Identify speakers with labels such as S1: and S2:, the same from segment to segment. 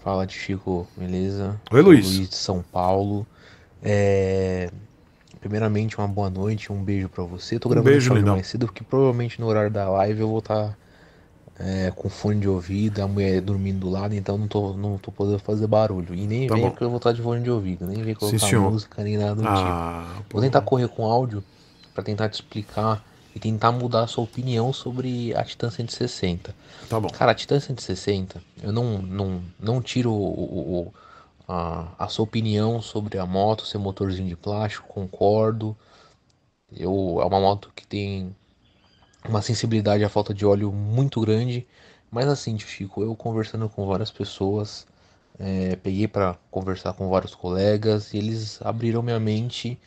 S1: Fala, Chico, beleza? Oi, é Luiz. Luiz de São Paulo. É... Primeiramente, uma boa noite, um beijo para você. Tô gravando um beijo, mais cedo, porque provavelmente no horário da live eu vou estar tá, é, com fone de ouvido, a mulher dormindo do lado, então não tô, não tô podendo fazer barulho. E nem tá vem que eu vou estar tá de fone de ouvido, nem vem colocar Sim, tá música, nem nada do ah, tipo. Vou tentar correr com áudio para tentar te explicar e tentar mudar a sua opinião sobre a Titan 160. Tá bom. Cara, a Titan 160, eu não, não, não tiro o, o, a, a sua opinião sobre a moto, ser motorzinho de plástico, concordo. Eu, é uma moto que tem uma sensibilidade à falta de óleo muito grande. Mas assim, Chico, eu conversando com várias pessoas, é, peguei para conversar com vários colegas e eles abriram minha mente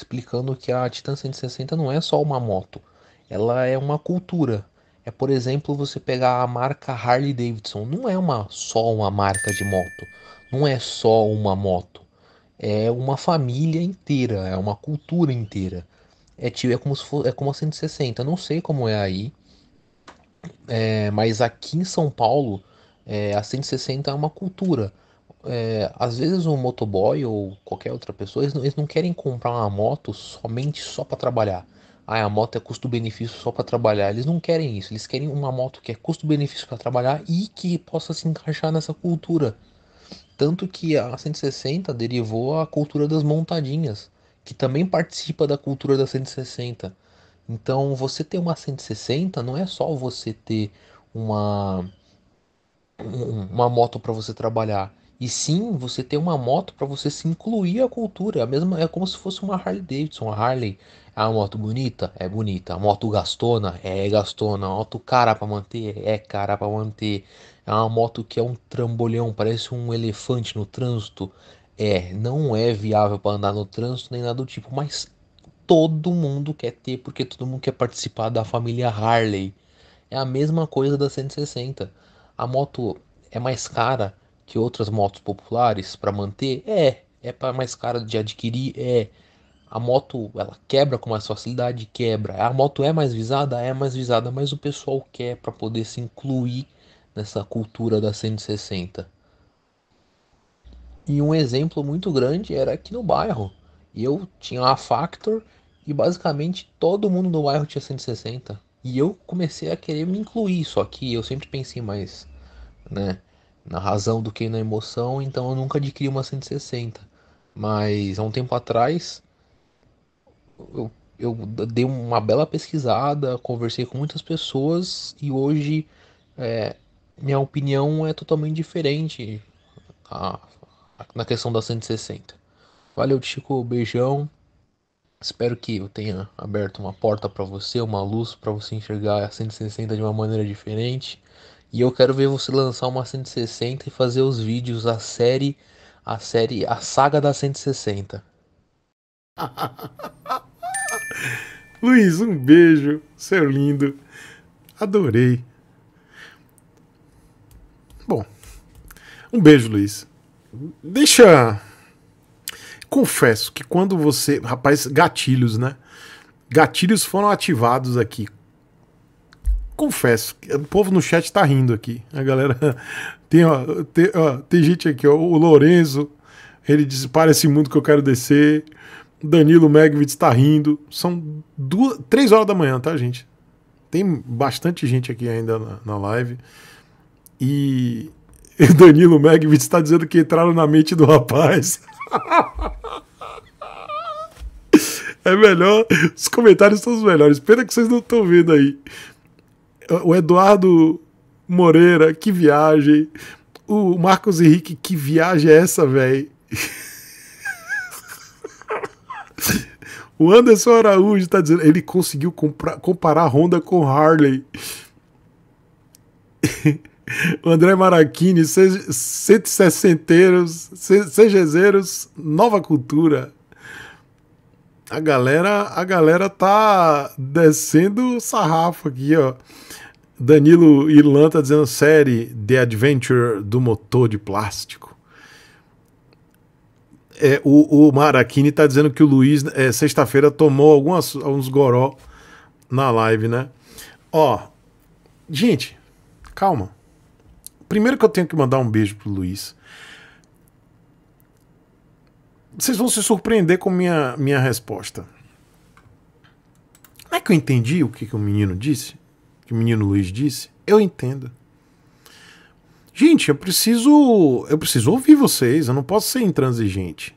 S1: explicando que a Titan 160 não é só uma moto, ela é uma cultura. É, por exemplo, você pegar a marca Harley Davidson, não é uma só uma marca de moto, não é só uma moto, é uma família inteira, é uma cultura inteira. É tipo, é como se for, é como a 160, não sei como é aí. É, mas aqui em São Paulo, é, a 160 é uma cultura é, às vezes o um motoboy ou qualquer outra pessoa, eles não, eles não querem comprar uma moto somente só para trabalhar. Ah, a moto é custo-benefício só para trabalhar. Eles não querem isso. Eles querem uma moto que é custo-benefício para trabalhar e que possa se encaixar nessa cultura. Tanto que a 160 derivou a cultura das montadinhas, que também participa da cultura da 160. Então, você ter uma 160 não é só você ter uma uma moto para você trabalhar. E sim, você ter uma moto para você se incluir à cultura. É a mesma, é como se fosse uma Harley Davidson. A Harley é uma moto bonita? É bonita. A moto gastona? É gastona. A moto cara para manter? É cara para manter. É uma moto que é um trambolhão, parece um elefante no trânsito. É, não é viável para andar no trânsito nem nada do tipo, mas todo mundo quer ter porque todo mundo quer participar da família Harley. É a mesma coisa da 160. A moto é mais cara, que outras motos populares para manter? É. É para mais cara de adquirir? É. A moto, ela quebra com mais facilidade? Quebra. A moto é mais visada? É mais visada, mas o pessoal quer para poder se incluir nessa cultura da 160. E um exemplo muito grande era aqui no bairro. Eu tinha a Factor e basicamente todo mundo no bairro tinha 160. E eu comecei a querer me incluir, só que eu sempre pensei, mais né, na razão do que na emoção, então eu nunca adquiri uma 160. Mas há um tempo atrás eu, eu dei uma bela pesquisada, conversei com muitas pessoas e hoje é, minha opinião é totalmente diferente a, a, na questão da 160. Valeu, Chico, beijão. Espero que eu tenha aberto uma porta para você, uma luz para você enxergar a 160 de uma maneira diferente. E eu quero ver você lançar uma 160 e fazer os vídeos, a série, a série, a saga da 160.
S2: Luiz, um beijo, seu é lindo. Adorei. Bom, um beijo, Luiz. Deixa. Confesso que quando você. Rapaz, gatilhos, né? Gatilhos foram ativados aqui confesso, o povo no chat tá rindo aqui. A galera. Tem, ó, tem, ó, tem gente aqui, ó, o Lorenzo. Ele diz: Para esse mundo que eu quero descer. Danilo Megvitz tá rindo. São duas, três horas da manhã, tá, gente? Tem bastante gente aqui ainda na, na live. E o Danilo Megvitz está dizendo que entraram na mente do rapaz. é melhor. Os comentários são os melhores. Pena que vocês não estão vendo aí. O Eduardo Moreira, que viagem. O Marcos Henrique, que viagem é essa, velho? O Anderson Araújo está dizendo, ele conseguiu comprar, comparar Honda com Harley. o André Maracchini, 160 sexezeiros, nova cultura. A galera, a galera tá descendo o sarrafo aqui, ó. Danilo Irlan tá dizendo série The Adventure do motor de plástico. É, o, o Maraquini tá dizendo que o Luiz, é, sexta-feira, tomou algumas, alguns goró na live, né? Ó, gente, calma. Primeiro que eu tenho que mandar um beijo pro Luiz. Vocês vão se surpreender com minha, minha resposta. Não é que eu entendi o que, que o menino disse? Que o menino Luiz disse? Eu entendo. Gente, eu preciso. Eu preciso ouvir vocês. Eu não posso ser intransigente.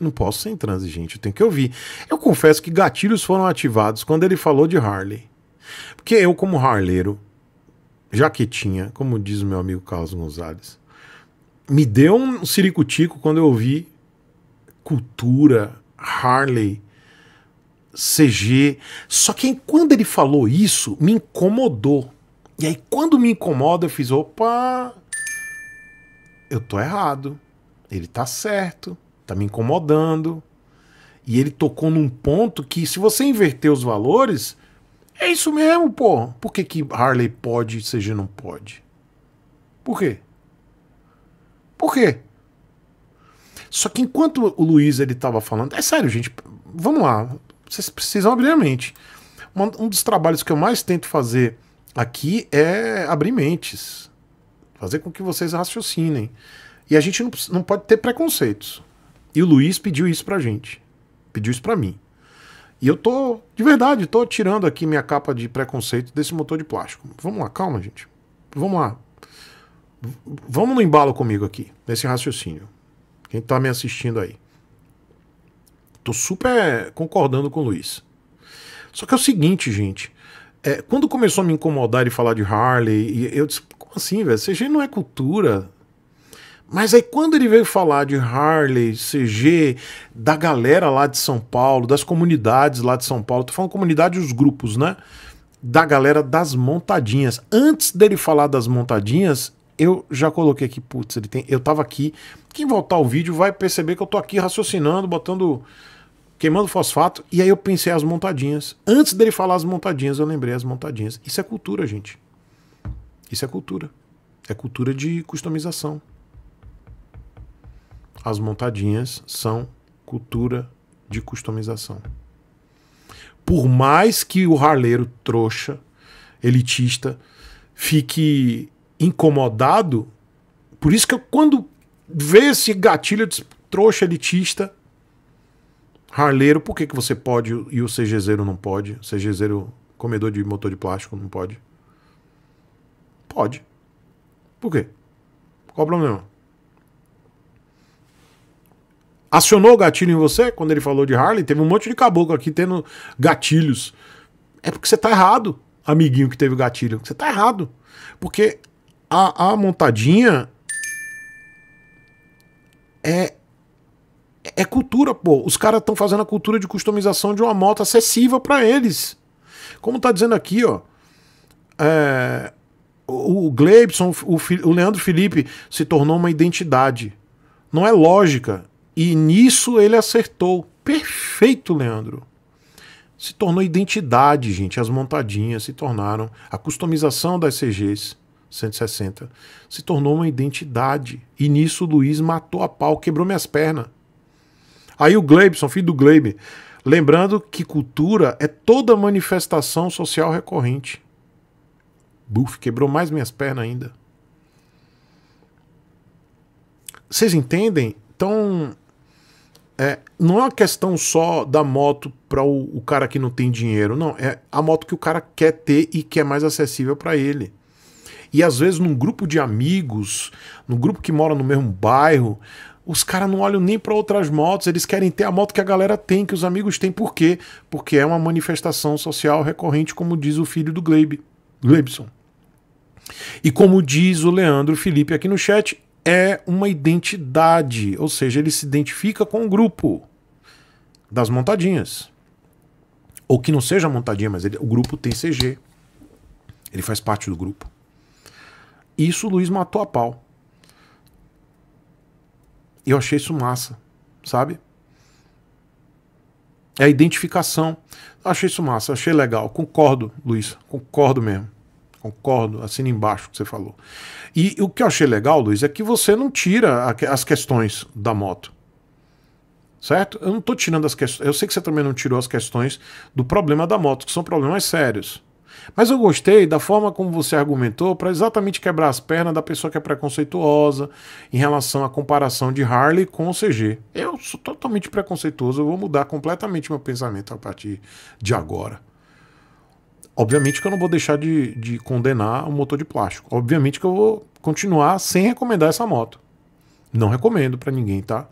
S2: Não posso ser intransigente, eu tenho que ouvir. Eu confesso que gatilhos foram ativados quando ele falou de Harley. Porque eu, como harleiro, jaquetinha, como diz o meu amigo Carlos Gonzalez, me deu um ciricutico quando eu ouvi cultura, Harley, CG. Só que quando ele falou isso, me incomodou. E aí, quando me incomoda, eu fiz: opa, eu tô errado. Ele tá certo, tá me incomodando. E ele tocou num ponto que, se você inverter os valores, é isso mesmo, pô. Por que, que Harley pode e CG não pode? Por quê? Por quê? Só que enquanto o Luiz ele estava falando, é sério, gente, vamos lá, vocês precisam abrir a mente. Um, um dos trabalhos que eu mais tento fazer aqui é abrir mentes, fazer com que vocês raciocinem. E a gente não, não pode ter preconceitos. E o Luiz pediu isso pra gente, pediu isso pra mim. E eu tô, de verdade, tô tirando aqui minha capa de preconceito desse motor de plástico. Vamos lá, calma, gente. Vamos lá. Vamos no embalo comigo aqui, nesse raciocínio. Quem tá me assistindo aí. Tô super concordando com o Luiz. Só que é o seguinte, gente. É, quando começou a me incomodar e falar de Harley, e eu disse, como assim, velho? CG não é cultura. Mas aí quando ele veio falar de Harley, CG, da galera lá de São Paulo, das comunidades lá de São Paulo, tô falando comunidade os grupos, né? Da galera das montadinhas. Antes dele falar das montadinhas, eu já coloquei aqui, putz, ele tem, eu tava aqui. Quem voltar o vídeo vai perceber que eu tô aqui raciocinando, botando queimando fosfato, e aí eu pensei as montadinhas. Antes dele falar as montadinhas, eu lembrei as montadinhas. Isso é cultura, gente. Isso é cultura. É cultura de customização. As montadinhas são cultura de customização. Por mais que o harleiro trouxa, elitista, fique incomodado. Por isso que eu, quando vê esse gatilho de trouxa elitista, harleiro, por que, que você pode e o CGZero não pode? O CGZero, comedor de motor de plástico, não pode? Pode. Por quê? Qual o problema? Acionou o gatilho em você quando ele falou de Harley? Teve um monte de caboclo aqui tendo gatilhos. É porque você tá errado, amiguinho que teve o gatilho. Você tá errado. Porque a, a montadinha é é cultura, pô. Os caras estão fazendo a cultura de customização de uma moto acessível para eles. Como tá dizendo aqui, ó. É, o Gleibson, o, o Leandro Felipe se tornou uma identidade. Não é lógica. E nisso ele acertou. Perfeito, Leandro. Se tornou identidade, gente. As montadinhas se tornaram. A customização das CGs 160, se tornou uma identidade. E nisso o Luiz matou a pau, quebrou minhas pernas. Aí o Gleibson, filho do Gleib, lembrando que cultura é toda manifestação social recorrente. Buf, quebrou mais minhas pernas ainda. Vocês entendem? Então, é, não é uma questão só da moto para o, o, cara que não tem dinheiro, não. É a moto que o cara quer ter e que é mais acessível para ele. E às vezes num grupo de amigos, num grupo que mora no mesmo bairro, os caras não olham nem para outras motos, eles querem ter a moto que a galera tem, que os amigos têm. Por quê? Porque é uma manifestação social recorrente, como diz o filho do Gleib, Gleibson. E como diz o Leandro Felipe aqui no chat, é uma identidade, ou seja, ele se identifica com o grupo das montadinhas. Ou que não seja montadinha, mas ele, o grupo tem CG. Ele faz parte do grupo. Isso o Luiz matou a pau. Eu achei isso massa, sabe? É a identificação. Achei isso massa, achei legal. Concordo, Luiz, concordo mesmo. Concordo, assina embaixo o que você falou. E o que eu achei legal, Luiz, é que você não tira as questões da moto. Certo? Eu não estou tirando as questões. Eu sei que você também não tirou as questões do problema da moto, que são problemas sérios. Mas eu gostei da forma como você argumentou para exatamente quebrar as pernas da pessoa que é preconceituosa em relação à comparação de Harley com o CG. Eu sou totalmente preconceituoso, eu vou mudar completamente meu pensamento a partir de agora. Obviamente que eu não vou deixar de, de condenar o motor de plástico. Obviamente que eu vou continuar sem recomendar essa moto. Não recomendo para ninguém, tá?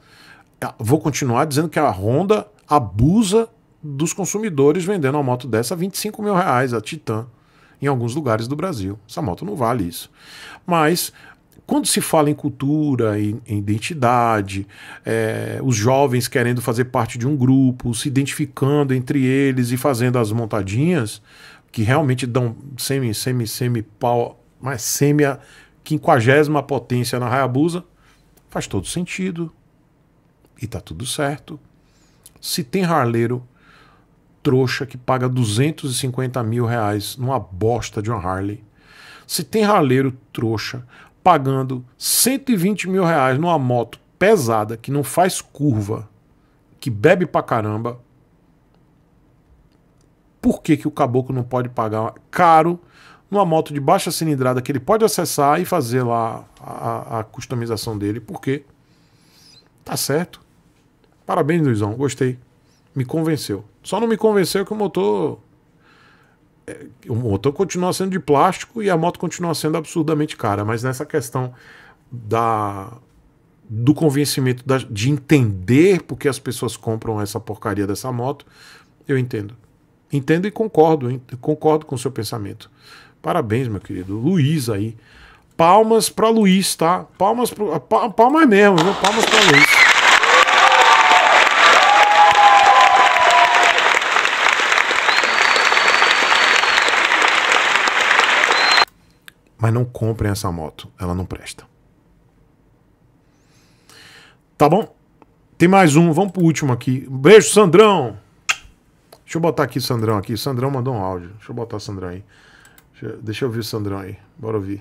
S2: Ah, vou continuar dizendo que a Honda abusa dos consumidores vendendo uma moto dessa 25 mil reais, a Titan, em alguns lugares do Brasil. Essa moto não vale isso. Mas quando se fala em cultura, em, em identidade, é, os jovens querendo fazer parte de um grupo, se identificando entre eles e fazendo as montadinhas, que realmente dão semi, semi, semi pau, mas é, semi a quinquagésima potência na Hayabusa, faz todo sentido. E tá tudo certo. Se tem harleiro trouxa que paga 250 mil reais numa bosta de uma Harley. Se tem raleiro trouxa pagando 120 mil reais numa moto pesada que não faz curva, que bebe pra caramba, por que, que o caboclo não pode pagar caro numa moto de baixa cilindrada que ele pode acessar e fazer lá a, a customização dele? Por quê? Tá certo. Parabéns, Luizão. Gostei. Me convenceu. Só não me convenceu que o motor. É, o motor continua sendo de plástico e a moto continua sendo absurdamente cara. Mas nessa questão da do convencimento da, de entender por que as pessoas compram essa porcaria dessa moto, eu entendo. Entendo e concordo, concordo com o seu pensamento. Parabéns, meu querido. Luiz aí. Palmas para Luiz, tá? Palmas pro, palmas mesmo, viu? Palmas para Luiz. Mas não comprem essa moto, ela não presta. Tá bom? Tem mais um, vamos pro último aqui. beijo, Sandrão! Deixa eu botar aqui Sandrão aqui. Sandrão mandou um áudio. Deixa eu botar Sandrão aí. Deixa, deixa eu ouvir o Sandrão aí. Bora ouvir.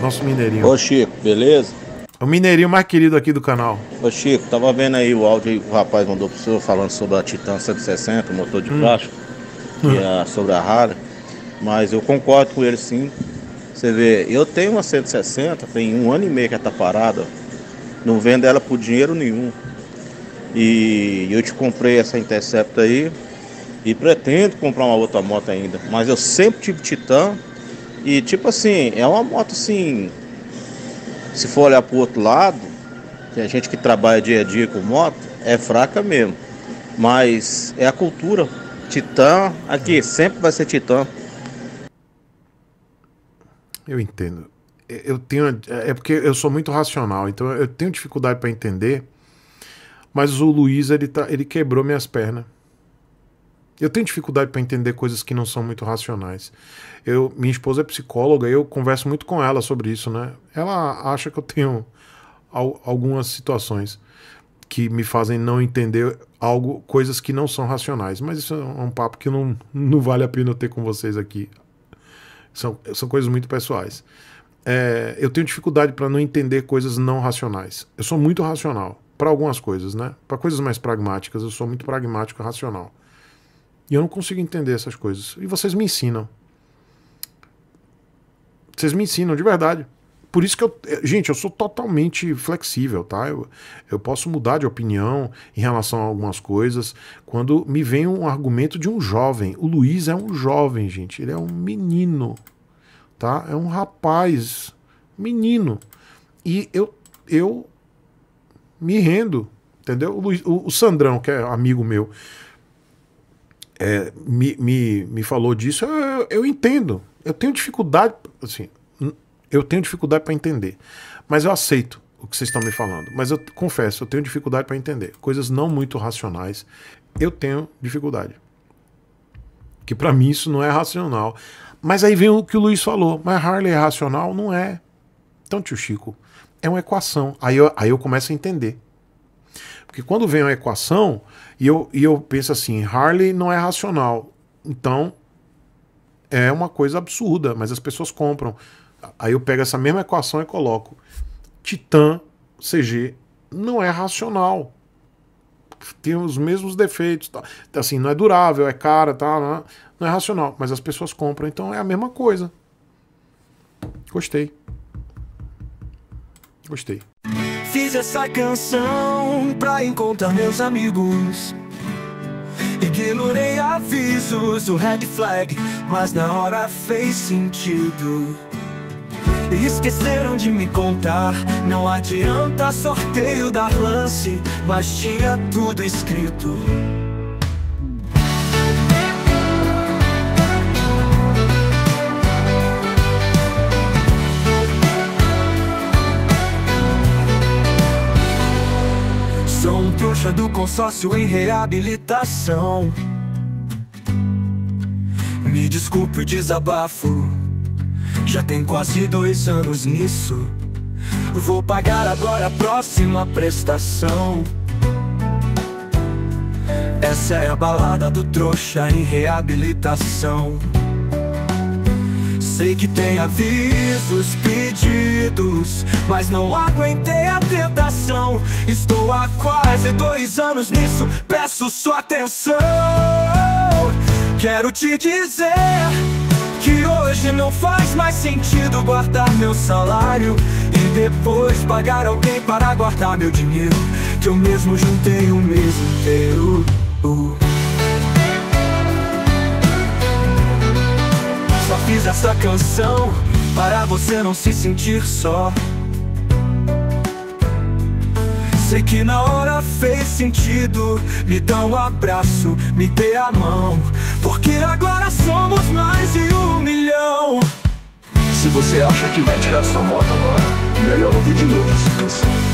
S2: Nosso mineirinho. Ô Chico, beleza? O mineirinho mais querido aqui do canal. Ô Chico, tava vendo aí o áudio que o rapaz
S1: mandou pro senhor falando sobre a Titan 160, o motor de hum. plástico, hum. e a, sobre a Rara. Mas eu concordo com ele sim. Você vê, eu tenho uma 160, tem um ano e meio que ela tá parada. Não vendo ela por dinheiro nenhum. E eu te comprei essa Intercept aí. E pretendo comprar uma outra moto ainda. Mas eu sempre tive Titan. E tipo assim, é uma moto assim. Se for olhar pro outro lado, que a gente que trabalha dia a dia com moto, é fraca mesmo. Mas é a cultura. Titan, aqui sempre vai ser Titan.
S2: Eu entendo. É, eu tenho. É, é porque eu sou muito racional, então eu tenho dificuldade para entender. Mas o Luiz, ele, tá, ele quebrou minhas pernas. Eu tenho dificuldade para entender coisas que não são muito racionais. Eu, minha esposa é psicóloga e eu converso muito com ela sobre isso, né? Ela acha que eu tenho al algumas situações que me fazem não entender algo, coisas que não são racionais. Mas isso é um é papo que não, não vale a pena eu ter com vocês aqui são, são coisas muito pessoais. É, eu tenho dificuldade para não entender coisas não racionais. Eu sou muito racional para algumas coisas, né? Para coisas mais pragmáticas, eu sou muito pragmático e racional. E eu não consigo entender essas coisas. E vocês me ensinam. Vocês me ensinam de verdade. Por isso que eu. Eh, gente, eu sou totalmente flexível, tá? Eu, eu posso mudar de opinião em relação a algumas coisas quando me vem um argumento de um jovem. O Luiz é um jovem, gente. Ele é um menino, tá? É um rapaz, menino. E eu, eu me rendo, entendeu? O, Luiz, o, o Sandrão, que é amigo meu, é, me, me, me falou disso. eu, eu, eu entendo. Eu tenho dificuldade, assim, eu tenho dificuldade para entender. Mas eu aceito o que vocês estão me falando. Mas eu confesso, eu tenho dificuldade para entender. Coisas não muito racionais, eu tenho dificuldade. Que para mim isso não é racional. Mas aí vem o que o Luiz falou. Mas Harley é racional? Não é. Então, tio Chico, é uma equação. Aí eu, aí eu começo a entender. Porque quando vem uma equação e eu, e eu penso assim, Harley não é racional. Então, é uma coisa absurda, mas as pessoas compram. Aí eu pego essa mesma equação e coloco Titan CG não é racional. Tem os mesmos defeitos, tá? assim, não é durável, é cara, tá, né? não é racional, mas as pessoas compram, então é a mesma coisa. Gostei. Gostei.
S3: Fiz essa canção pra encontrar meus amigos. Ignorei avisos, o red flag, mas na hora fez sentido. E esqueceram de me contar Não adianta sorteio dar lance Mas tinha tudo escrito Sou um trouxa do consórcio em reabilitação Me desculpe o desabafo já tem quase dois anos nisso. Vou pagar agora a próxima prestação. Essa é a balada do trouxa em reabilitação. Sei que tem avisos, pedidos, mas não aguentei a tentação. Estou há quase dois anos nisso, peço sua atenção. Quero te dizer. Que hoje não faz mais sentido guardar meu salário E depois pagar alguém para guardar meu dinheiro Que eu mesmo juntei o um mês inteiro Só fiz essa canção para você não se sentir só Sei que na hora fez sentido Me dá um abraço, me dê a mão Porque agora somos mais de um milhão Se você acha que vai tirar sua moto agora Melhor ouvir de novo essa canção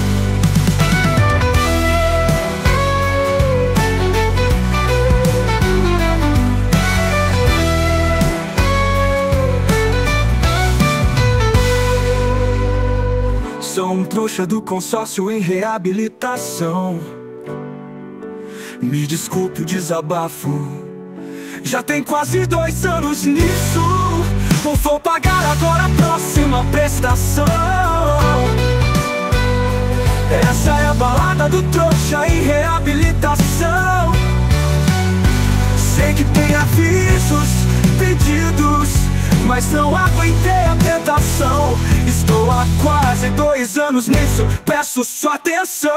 S3: Sou um trouxa do consórcio em reabilitação Me desculpe o desabafo Já tem quase dois anos nisso Ou vou pagar agora a próxima prestação Essa é a balada do trouxa em reabilitação Sei que tem avisos, pedidos Mas não aguentei a tentação Estou há quase dois anos nisso, peço sua atenção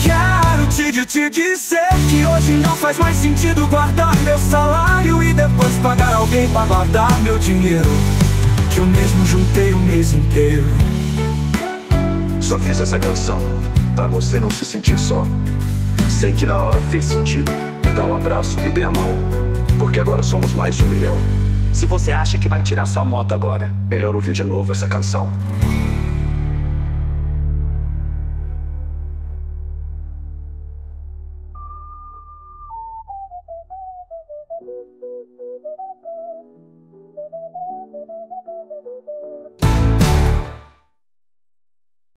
S3: Quero te, te dizer que hoje não faz mais sentido guardar meu salário E depois pagar alguém para guardar meu dinheiro Que eu mesmo juntei o mês inteiro Só fiz essa canção pra você não se sentir só Sei que na hora fez sentido, me dá um abraço e dê a mão Porque agora somos mais de um milhão se você acha que vai tirar sua moto agora, melhor ouvir de novo essa canção.